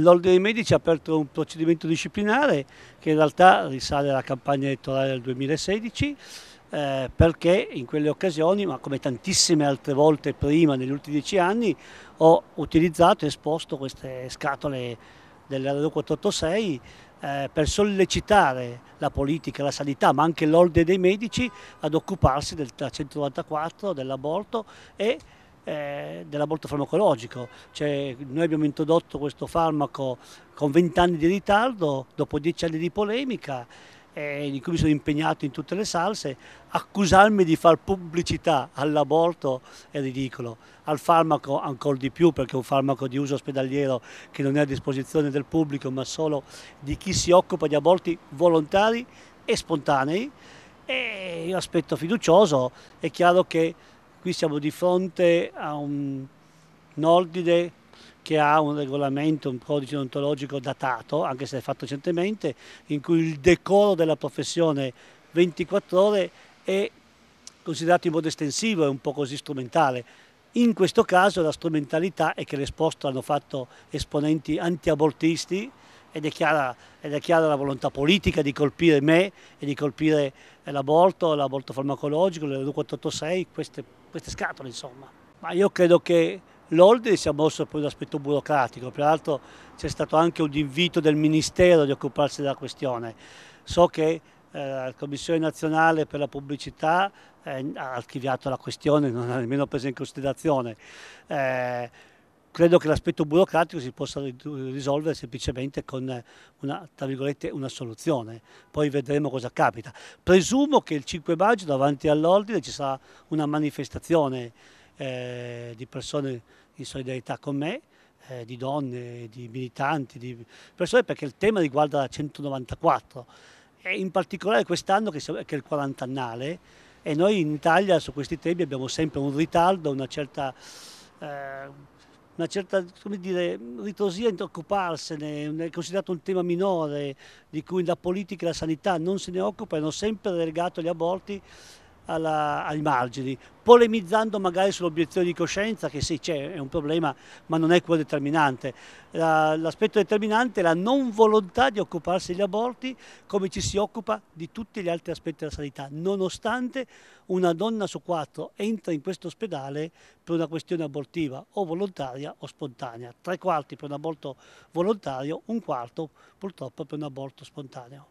L'Ordine dei Medici ha aperto un procedimento disciplinare che in realtà risale alla campagna elettorale del 2016 eh, perché in quelle occasioni, ma come tantissime altre volte prima negli ultimi dieci anni, ho utilizzato e esposto queste scatole dell'Aereo 486 eh, per sollecitare la politica, la sanità, ma anche l'Ordine dei Medici ad occuparsi del 394, dell'aborto e eh, dell'aborto farmacologico. Cioè, noi abbiamo introdotto questo farmaco con 20 anni di ritardo, dopo 10 anni di polemica, eh, in cui mi sono impegnato in tutte le salse, accusarmi di far pubblicità all'aborto è ridicolo, al farmaco ancora di più perché è un farmaco di uso ospedaliero che non è a disposizione del pubblico ma solo di chi si occupa di aborti volontari e spontanei e io aspetto fiducioso, è chiaro che Qui siamo di fronte a un ordine che ha un regolamento, un codice ontologico datato, anche se è fatto recentemente, in cui il decoro della professione 24 ore è considerato in modo estensivo, è un po' così strumentale. In questo caso la strumentalità è che l'esposto l'hanno fatto esponenti antiabortisti, ed è, chiara, ed è chiara la volontà politica di colpire me e di colpire eh, l'aborto, l'aborto farmacologico, le 486 queste, queste scatole insomma. Ma io credo che l'ordine sia mosso poi l'aspetto burocratico, peraltro c'è stato anche un invito del Ministero di occuparsi della questione. So che eh, la Commissione nazionale per la pubblicità eh, ha archiviato la questione, non l'ha nemmeno presa in considerazione. Eh, credo che l'aspetto burocratico si possa risolvere semplicemente con una, una, soluzione, poi vedremo cosa capita. Presumo che il 5 maggio davanti all'ordine ci sarà una manifestazione eh, di persone in solidarietà con me, eh, di donne, di militanti, di persone perché il tema riguarda la 194 e in particolare quest'anno che, che è il 40 annale e noi in Italia su questi temi abbiamo sempre un ritardo, una certa... Eh, una certa dire, ritosia ad occuparsene, è considerato un tema minore di cui la politica e la sanità non se ne occupano, sempre relegato agli aborti alla, ai margini, polemizzando magari sull'obiezione di coscienza, che sì c'è, è un problema, ma non è quello determinante. l'aspetto determinante è la non volontà di occuparsi degli aborti come ci si occupa di tutti gli altri aspetti della sanità, nonostante una donna su quattro entra in questo ospedale per una questione abortiva o volontaria o spontanea, tre quarti per un aborto volontario, un quarto purtroppo per un aborto spontaneo.